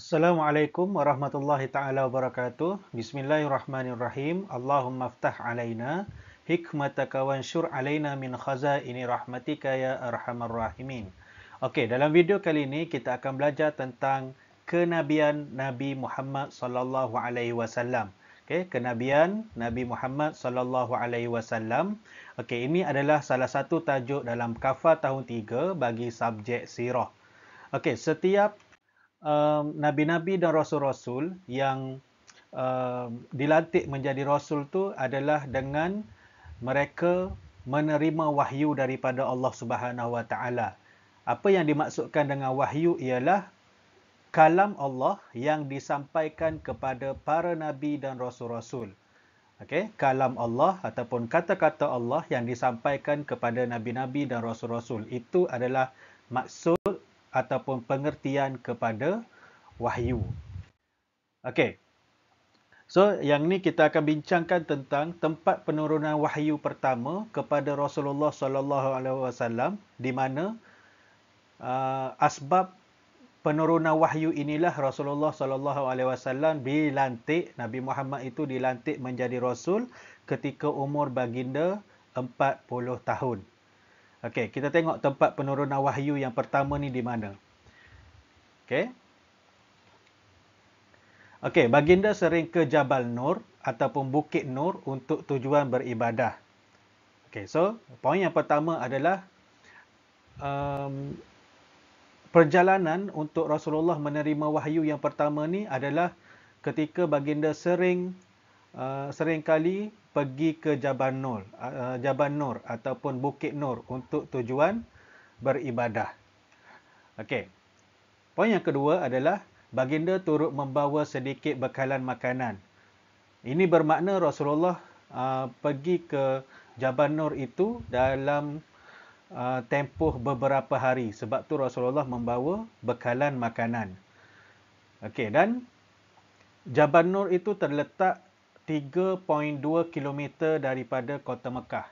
Assalamualaikum warahmatullahi taala wabarakatuh. Bismillahirrahmanirrahim. Allahumma aftah alaina hikmataka wanshur alaina min khazaini rahmatika ya arhamar rahimin. Okey, dalam video kali ini kita akan belajar tentang kenabian Nabi Muhammad sallallahu alaihi wasallam. Okey, kenabian Nabi Muhammad sallallahu alaihi wasallam. Okey, ini adalah salah satu tajuk dalam kafa tahun 3 bagi subjek sirah. Okey, setiap um, nabi-nabi dan rasul-rasul yang um, dilantik menjadi rasul tu adalah dengan mereka menerima wahyu daripada Allah Subhanahu Wa Taala. Apa yang dimaksudkan dengan wahyu ialah kalam Allah yang disampaikan kepada para nabi dan rasul-rasul. Okey, kalam Allah ataupun kata-kata Allah yang disampaikan kepada nabi-nabi dan rasul-rasul itu adalah maksud ataupun pengertian kepada wahyu. Okey. So yang ni kita akan bincangkan tentang tempat penurunan wahyu pertama kepada Rasulullah SAW. di mana uh, asbab penurunan wahyu inilah Rasulullah SAW dilantik Nabi Muhammad itu dilantik menjadi rasul ketika umur baginda 40 tahun. Okey, kita tengok tempat penurunan wahyu yang pertama ni di mana. Okey. Okey, baginda sering ke Jabal Nur ataupun Bukit Nur untuk tujuan beribadah. Okey, so poin yang pertama adalah um, perjalanan untuk Rasulullah menerima wahyu yang pertama ni adalah ketika baginda sering uh, sering kali pergi ke Jabal Nur, uh, Jabal Nur ataupun Bukit Nur untuk tujuan beribadah. Okey. Poin yang kedua adalah baginda turut membawa sedikit bekalan makanan. Ini bermakna Rasulullah uh, pergi ke Jabal Nur itu dalam uh, tempoh beberapa hari. Sebab tu Rasulullah membawa bekalan makanan. Okey dan Jabal Nur itu terletak 3.2 km daripada Kota Mekah.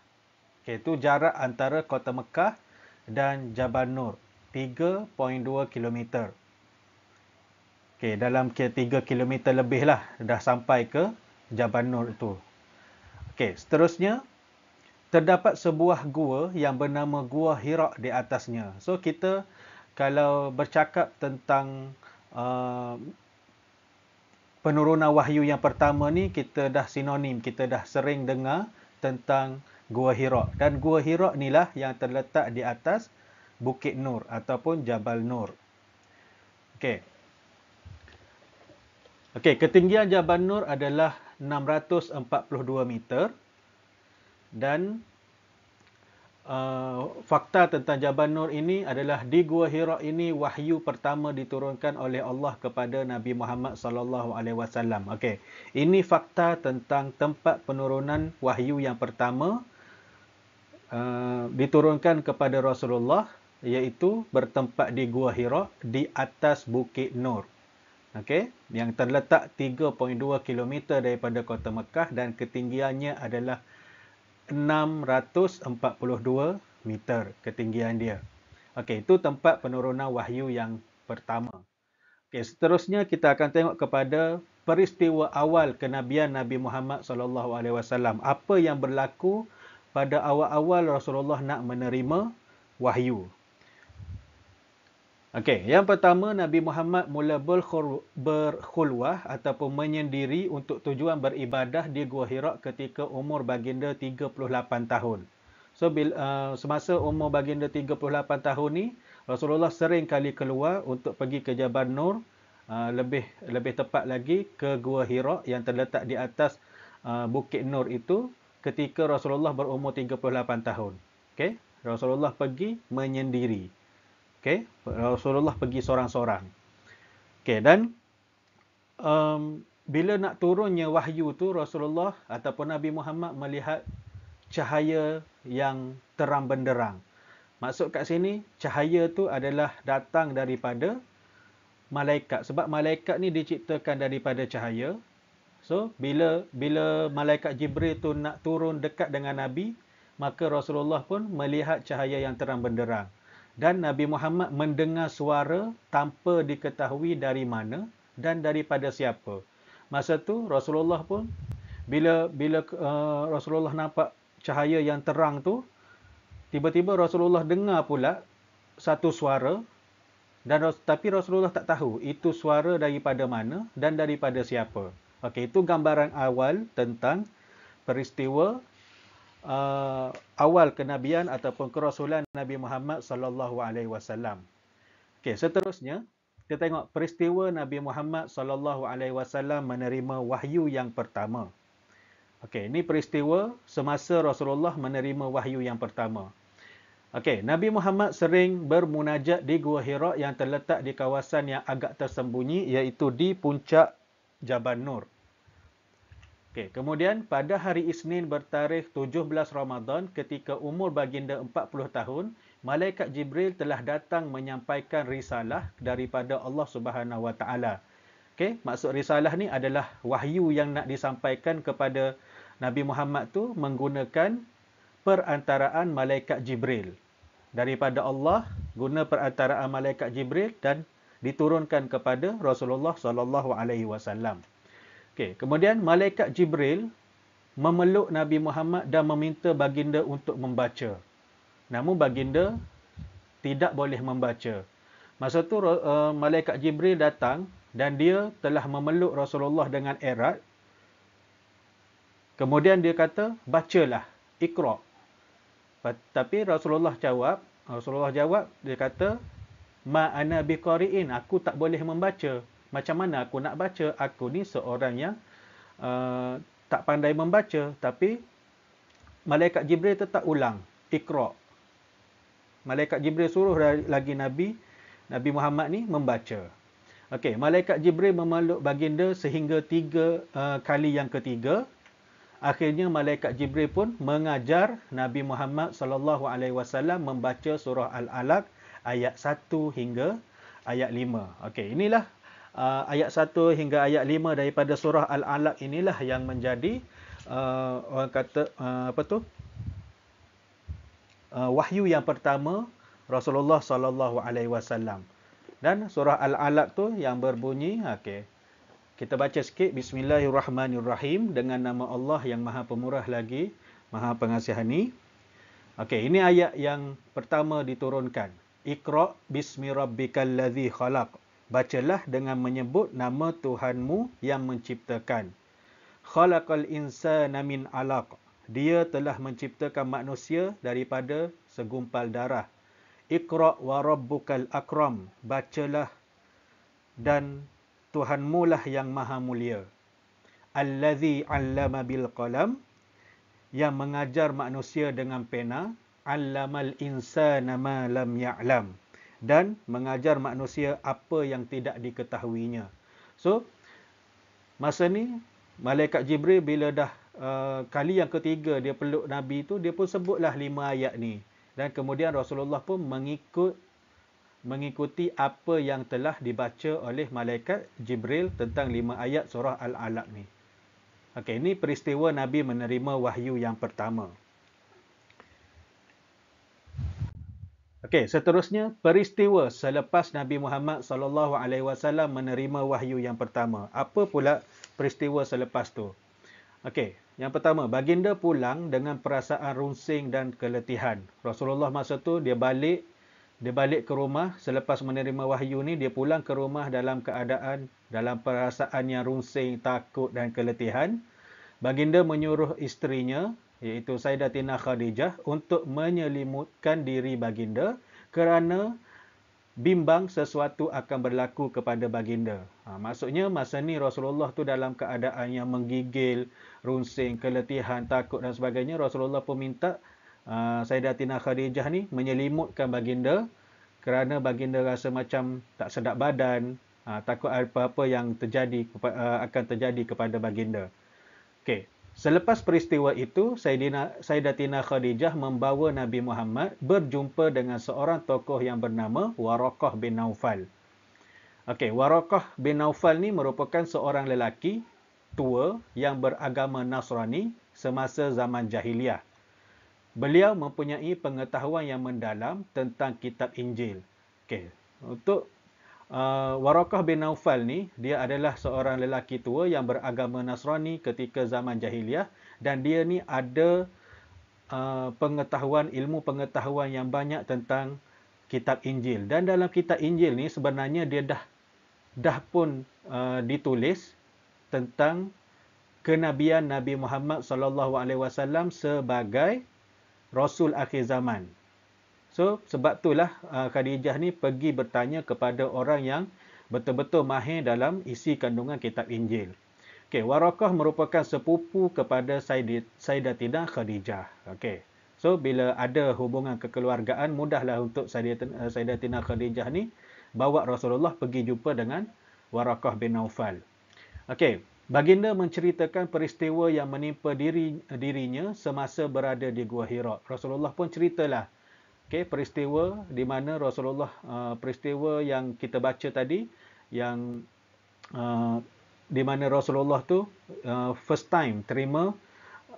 Okey, itu jarak antara Kota Mekah dan Jabal Nur. 3.2 km. Okay, dalam kira 3 km lebih lah dah sampai ke Jabal Nur itu. Okay, seterusnya terdapat sebuah gua yang bernama Gua Hira di atasnya. So kita kalau bercakap tentang uh, penurunan wahyu yang pertama ni kita dah sinonim, kita dah sering dengar tentang Gua Hira. Dan Gua Hira lah yang terletak di atas Bukit Nur ataupun Jabal Nur. Okey. Okey, ketinggian Jabal Nur adalah 642 meter dan uh, fakta tentang Jabal Nur ini adalah di Gua Hira ini wahyu pertama diturunkan oleh Allah kepada Nabi Muhammad sallallahu alaihi wasallam. Okey. Ini fakta tentang tempat penurunan wahyu yang pertama uh, diturunkan kepada Rasulullah iaitu bertempat di Gua Hira di atas Bukit Nur. Okey, yang terletak 3.2 km daripada kota Mekah dan ketinggiannya adalah 3,000 642 meter ketinggian dia. Okey, itu tempat penurunan wahyu yang pertama. Okey, seterusnya kita akan tengok kepada peristiwa awal kenabian Nabi Muhammad sallallahu alaihi wasallam. Apa yang berlaku pada awal-awal Rasulullah nak menerima wahyu. Okey, yang pertama Nabi Muhammad mula berkhulwah ataupun menyendiri untuk tujuan beribadah di Gua Hira ketika umur baginda 38 tahun. So bil, uh, semasa umur baginda 38 tahun ni Rasulullah sering kali keluar untuk pergi ke Jabal Nur, uh, lebih lebih tepat lagi ke Gua Hira yang terletak di atas uh, Bukit Nur itu ketika Rasulullah berumur 38 tahun. Okey, Rasulullah pergi menyendiri. Okay, Rasulullah pergi seorang-seorang. Okay, dan um, bila nak turunnya wahyu tu, Rasulullah ataupun Nabi Muhammad melihat cahaya yang terang benderang. Maksud kat sini, cahaya tu adalah datang daripada malaikat. Sebab malaikat ni diciptakan daripada cahaya. So, bila bila malaikat Jibril tu nak turun dekat dengan Nabi, maka Rasulullah pun melihat cahaya yang terang benderang dan Nabi Muhammad mendengar suara tanpa diketahui dari mana dan daripada siapa. Masa tu Rasulullah pun bila bila uh, Rasulullah nampak cahaya yang terang tu tiba-tiba Rasulullah dengar pula satu suara dan tapi Rasulullah tak tahu itu suara daripada mana dan daripada siapa. Okey itu gambaran awal tentang peristiwa uh, awal kenabian ataupun kerasulan Nabi Muhammad sallallahu alaihi wasallam. Okey, seterusnya kita tengok peristiwa Nabi Muhammad sallallahu alaihi wasallam menerima wahyu yang pertama. Okey, ini peristiwa semasa Rasulullah menerima wahyu yang pertama. Okey, Nabi Muhammad sering bermunajat di Gua Hira yang terletak di kawasan yang agak tersembunyi iaitu di puncak Jabal Nur. Okay, kemudian pada hari Isnin bertarikh 17 Ramadan ketika umur baginda 40 tahun, malaikat Jibril telah datang menyampaikan risalah daripada Allah Subhanahu Wa Taala. Okey, maksud risalah ni adalah wahyu yang nak disampaikan kepada Nabi Muhammad tu menggunakan perantaraan malaikat Jibril. Daripada Allah guna perantaraan malaikat Jibril dan diturunkan kepada Rasulullah SAW. alaihi Okey, kemudian malaikat Jibril memeluk Nabi Muhammad dan meminta baginda untuk membaca. Namun baginda tidak boleh membaca. Masa tu uh, malaikat Jibril datang dan dia telah memeluk Rasulullah dengan erat. Kemudian dia kata, "Bacalah, Iqra." Tapi Rasulullah jawab, Rasulullah jawab, dia kata, "Ma ana biqari'in, aku tak boleh membaca." Macam mana aku nak baca? Aku ni seorang yang uh, tak pandai membaca. Tapi Malaikat Jibril tetap ulang. Ikhra' Malaikat Jibril suruh lagi Nabi Nabi Muhammad ni membaca. Okey, Malaikat Jibril memeluk baginda sehingga tiga uh, kali yang ketiga. Akhirnya Malaikat Jibril pun mengajar Nabi Muhammad sallallahu alaihi wasallam membaca surah Al-Alaq ayat 1 hingga ayat 5. Okey, inilah uh, ayat 1 hingga ayat 5 daripada surah Al-Alaq inilah yang menjadi uh, orang kata uh, apa tu? Uh, wahyu yang pertama Rasulullah sallallahu alaihi wasallam. Dan surah Al-Alaq tu yang berbunyi okey. Kita baca sikit bismillahirrahmanirrahim dengan nama Allah yang Maha Pemurah lagi Maha Pengasihani. Okey, ini ayat yang pertama diturunkan. Iqra bismi rabbikal ladzi khalaq. Bacalah dengan menyebut nama Tuhanmu yang menciptakan. Khalaqal insana min alaq. Dia telah menciptakan manusia daripada segumpal darah. Iqra' wa rabbukal akram. Bacalah dan Tuhanmu lah yang maha mulia. Alladhi 'allama bil qalam yang mengajar manusia dengan pena, 'allamal insana ma lam ya'lam dan mengajar manusia apa yang tidak diketahuinya. So, masa ni Malaikat Jibril bila dah uh, kali yang ketiga dia peluk Nabi tu, dia pun sebutlah lima ayat ni. Dan kemudian Rasulullah pun mengikut mengikuti apa yang telah dibaca oleh Malaikat Jibril tentang lima ayat surah Al-Alaq ni. Okay ini peristiwa Nabi menerima wahyu yang pertama. Okey, seterusnya peristiwa selepas Nabi Muhammad sallallahu alaihi wasallam menerima wahyu yang pertama. Apa pula peristiwa selepas tu? Okey, yang pertama, baginda pulang dengan perasaan runsing dan keletihan. Rasulullah masa tu dia balik dia balik ke rumah selepas menerima wahyu ni dia pulang ke rumah dalam keadaan dalam perasaan yang runsing, takut dan keletihan. Baginda menyuruh isterinya iaitu Sayyidatina Khadijah untuk menyelimutkan diri baginda kerana bimbang sesuatu akan berlaku kepada baginda. Ha, maksudnya masa ni Rasulullah tu dalam keadaan yang menggigil, runsing, keletihan, takut dan sebagainya. Rasulullah pun minta uh, Sayyidatina Khadijah ni menyelimutkan baginda kerana baginda rasa macam tak sedap badan, uh, takut apa-apa yang terjadi uh, akan terjadi kepada baginda. Okey, Selepas peristiwa itu, Sayyidina Sayyidatina Khadijah membawa Nabi Muhammad berjumpa dengan seorang tokoh yang bernama Waraqah bin Naufal. Okey, Waraqah bin Naufal ni merupakan seorang lelaki tua yang beragama Nasrani semasa zaman Jahiliyah. Beliau mempunyai pengetahuan yang mendalam tentang kitab Injil. Okey, untuk Uh, ah, Warakah bin Naufal ni, dia adalah seorang lelaki tua yang beragama Nasrani ketika zaman jahiliah dan dia ni ada uh, pengetahuan, ilmu pengetahuan yang banyak tentang kitab Injil. Dan dalam kitab Injil ni sebenarnya dia dah dah pun uh, ditulis tentang kenabian Nabi Muhammad sallallahu alaihi wasallam sebagai rasul akhir zaman. So sebab itulah uh, Khadijah ni pergi bertanya kepada orang yang betul-betul mahir dalam isi kandungan kitab Injil. Okey, Warakah merupakan sepupu kepada Sayyidatina Khadijah. Okey. So bila ada hubungan kekeluargaan mudahlah untuk Sayyidatina uh, Khadijah ni bawa Rasulullah pergi jumpa dengan Warakah bin Naufal. Okey, baginda menceritakan peristiwa yang menimpa diri dirinya semasa berada di Gua Hira. Rasulullah pun ceritalah okay, peristiwa di mana Rasulullah uh, peristiwa yang kita baca tadi yang uh, di mana Rasulullah tu uh, first time terima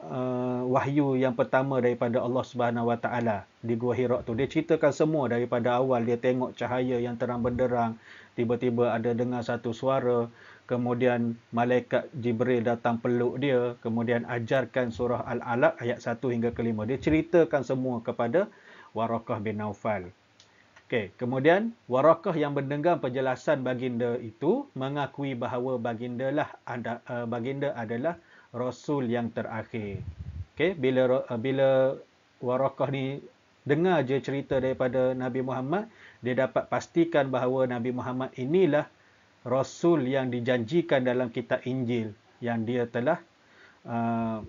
uh, wahyu yang pertama daripada Allah Subhanahu Wa Taala di Gua Hira tu dia ceritakan semua daripada awal dia tengok cahaya yang terang benderang tiba-tiba ada dengar satu suara kemudian malaikat Jibril datang peluk dia kemudian ajarkan surah Al-Alaq ayat 1 hingga kelima dia ceritakan semua kepada uh, Warakah bin Naufal. Okey, kemudian Warakah yang mendengar penjelasan baginda itu mengakui bahawa baginda lah eh, baginda adalah rasul yang terakhir. Okey, bila eh, bila Warakah ni dengar je cerita daripada Nabi Muhammad, dia dapat pastikan bahawa Nabi Muhammad inilah rasul yang dijanjikan dalam kitab Injil yang dia telah uh,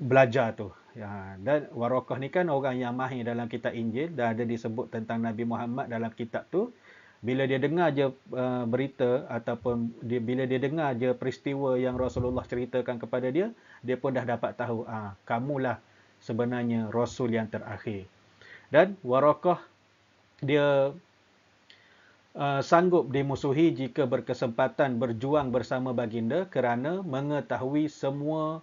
belajar tu ya. dan Warokah ni kan orang yang mahir dalam kitab Injil dan ada disebut tentang Nabi Muhammad dalam kitab tu bila dia dengar je uh, berita ataupun dia, bila dia dengar je peristiwa yang Rasulullah ceritakan kepada dia dia pun dah dapat tahu ah kamulah sebenarnya rasul yang terakhir dan Warokah dia Uh, sanggup dimusuhi jika berkesempatan berjuang bersama baginda kerana mengetahui semua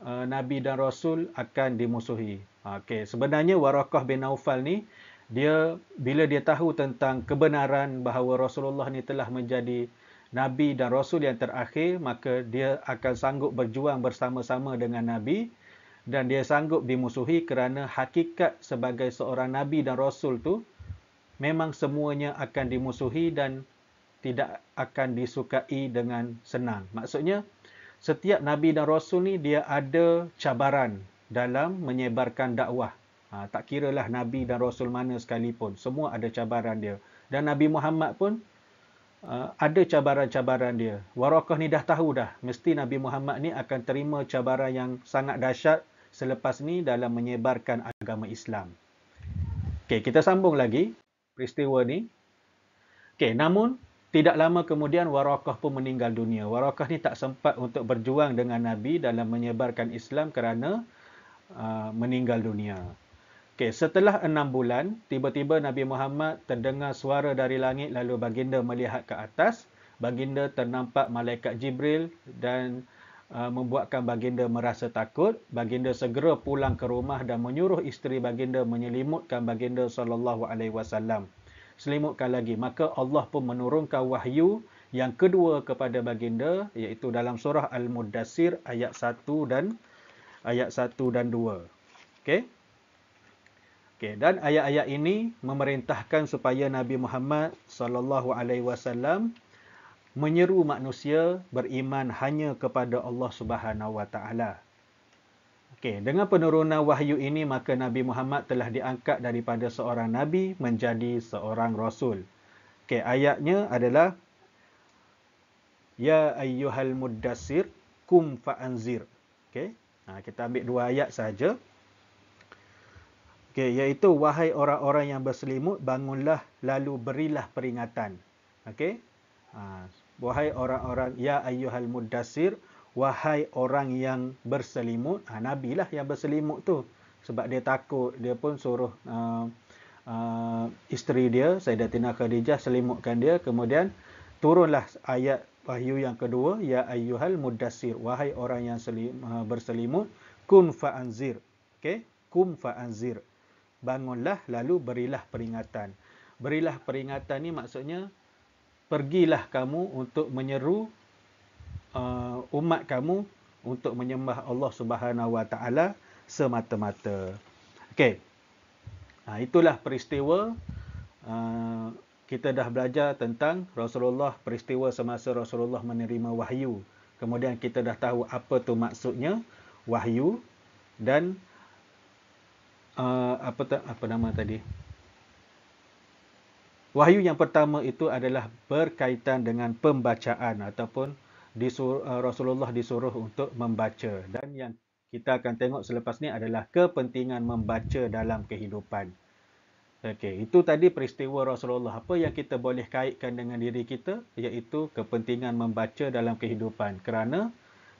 Uh, Nabi dan Rasul akan dimusuhi. Ah, okey, sebenarnya Warakah bin Naufal ni dia bila dia tahu tentang kebenaran bahawa Rasulullah ni telah menjadi Nabi dan Rasul yang terakhir, maka dia akan sanggup berjuang bersama-sama dengan Nabi dan dia sanggup dimusuhi kerana hakikat sebagai seorang Nabi dan Rasul tu memang semuanya akan dimusuhi dan tidak akan disukai dengan senang. Maksudnya, setiap nabi dan rasul ni dia ada cabaran dalam menyebarkan dakwah. Ha, tak lah nabi dan rasul mana sekalipun, semua ada cabaran dia. Dan Nabi Muhammad pun uh, ada cabaran-cabaran dia. Warakah ni dah tahu dah, mesti Nabi Muhammad ni akan terima cabaran yang sangat dahsyat selepas ni dalam menyebarkan agama Islam. Okay, kita sambung lagi peristiwa ni. Okay, namun tidak lama kemudian Warakah pun meninggal dunia. Warakah ni tak sempat untuk berjuang dengan Nabi dalam menyebarkan Islam kerana uh, meninggal dunia. Okay, setelah enam bulan, tiba-tiba Nabi Muhammad terdengar suara dari langit lalu baginda melihat ke atas. Baginda ternampak malaikat Jibril dan uh, membuatkan baginda merasa takut. Baginda segera pulang ke rumah dan menyuruh isteri baginda menyelimutkan baginda saw selimutkan lagi. Maka Allah pun menurunkan wahyu yang kedua kepada baginda iaitu dalam surah al mudassir ayat 1 dan ayat 1 dan 2. Okey. Okey, dan ayat-ayat ini memerintahkan supaya Nabi Muhammad sallallahu alaihi wasallam menyeru manusia beriman hanya kepada Allah Subhanahu wa taala Okay. Dengan penurunan wahyu ini, maka Nabi Muhammad telah diangkat daripada seorang Nabi menjadi seorang Rasul. Okay. Ayatnya adalah, Ya ayyuhal muddassir kum fa'anzir. Okay. Nah, ha, kita ambil dua ayat saja. Okay, iaitu wahai orang-orang yang berselimut, bangunlah lalu berilah peringatan. Okay. Ha, wahai orang-orang, ya ayyuhal muddassir, wahai orang yang berselimut ha, nabi lah yang berselimut tu sebab dia takut dia pun suruh uh, uh, isteri dia Sayyidatina Khadijah selimutkan dia kemudian turunlah ayat wahyu yang kedua ya ayyuhal mudasir. wahai orang yang selim, uh, berselimut kun faanzir okay, kum faanzir bangunlah lalu berilah peringatan berilah peringatan ni maksudnya pergilah kamu untuk menyeru uh, umat kamu untuk menyembah Allah Subhanahu Wa Taala semata-mata. Okey. Ha, itulah peristiwa uh, kita dah belajar tentang Rasulullah peristiwa semasa Rasulullah menerima wahyu. Kemudian kita dah tahu apa tu maksudnya wahyu dan uh, apa ta, apa nama tadi? Wahyu yang pertama itu adalah berkaitan dengan pembacaan ataupun disur, uh, eh, Rasulullah disuruh untuk membaca dan yang kita akan tengok selepas ni adalah kepentingan membaca dalam kehidupan. Okey, itu tadi peristiwa Rasulullah. Apa yang kita boleh kaitkan dengan diri kita iaitu kepentingan membaca dalam kehidupan. Kerana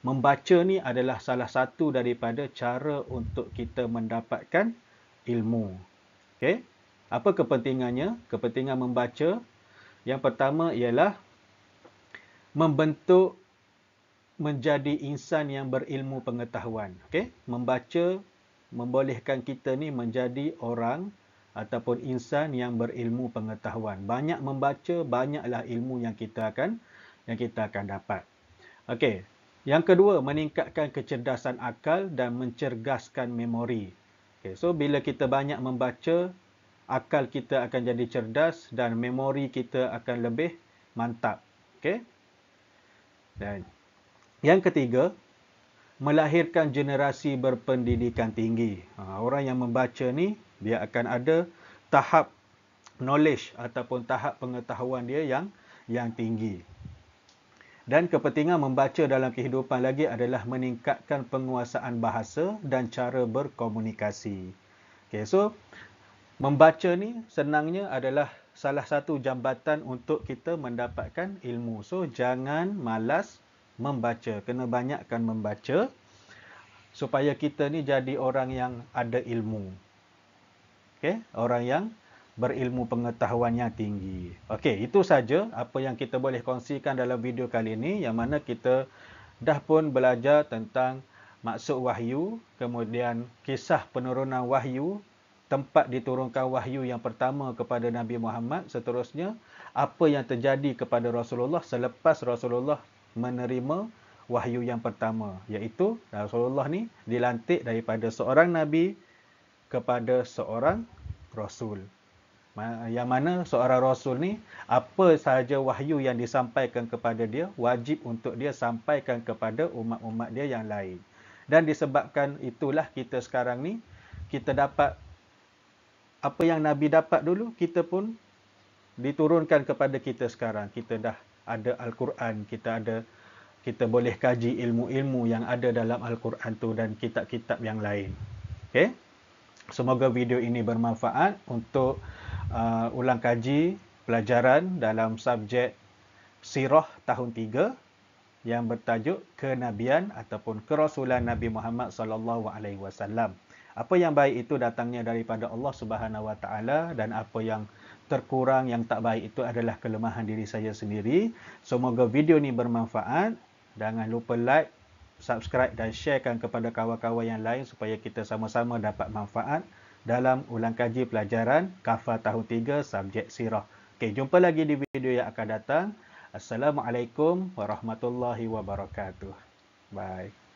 membaca ni adalah salah satu daripada cara untuk kita mendapatkan ilmu. Okey. Apa kepentingannya? Kepentingan membaca yang pertama ialah membentuk menjadi insan yang berilmu pengetahuan. Okay? Membaca membolehkan kita ni menjadi orang ataupun insan yang berilmu pengetahuan. Banyak membaca, banyaklah ilmu yang kita akan yang kita akan dapat. Okey. Yang kedua, meningkatkan kecerdasan akal dan mencergaskan memori. Okey. So bila kita banyak membaca, akal kita akan jadi cerdas dan memori kita akan lebih mantap. Okey. Dan yang ketiga, melahirkan generasi berpendidikan tinggi. Ha, orang yang membaca ni, dia akan ada tahap knowledge ataupun tahap pengetahuan dia yang yang tinggi. Dan kepentingan membaca dalam kehidupan lagi adalah meningkatkan penguasaan bahasa dan cara berkomunikasi. Okay, so, membaca ni senangnya adalah salah satu jambatan untuk kita mendapatkan ilmu. So, jangan malas membaca, kena banyakkan membaca supaya kita ni jadi orang yang ada ilmu. okay? orang yang berilmu pengetahuannya tinggi. Okay, itu saja apa yang kita boleh kongsikan dalam video kali ini yang mana kita dah pun belajar tentang maksud wahyu, kemudian kisah penurunan wahyu, tempat diturunkan wahyu yang pertama kepada Nabi Muhammad, seterusnya apa yang terjadi kepada Rasulullah selepas Rasulullah menerima wahyu yang pertama iaitu Rasulullah ni dilantik daripada seorang nabi kepada seorang rasul. Yang mana seorang rasul ni apa sahaja wahyu yang disampaikan kepada dia wajib untuk dia sampaikan kepada umat-umat dia yang lain. Dan disebabkan itulah kita sekarang ni kita dapat apa yang nabi dapat dulu kita pun diturunkan kepada kita sekarang. Kita dah ada Al-Quran, kita ada kita boleh kaji ilmu-ilmu yang ada dalam Al-Quran tu dan kitab-kitab yang lain. Okay? Semoga video ini bermanfaat untuk uh, ulang kaji pelajaran dalam subjek Sirah tahun 3 yang bertajuk kenabian ataupun kerasulan Nabi Muhammad sallallahu alaihi wasallam. Apa yang baik itu datangnya daripada Allah Subhanahu wa taala dan apa yang terkurang yang tak baik itu adalah kelemahan diri saya sendiri. Semoga video ni bermanfaat. Jangan lupa like, subscribe dan sharekan kepada kawan-kawan yang lain supaya kita sama-sama dapat manfaat dalam ulang kaji pelajaran Kafah tahun 3 subjek sirah. Okey, jumpa lagi di video yang akan datang. Assalamualaikum warahmatullahi wabarakatuh. Bye.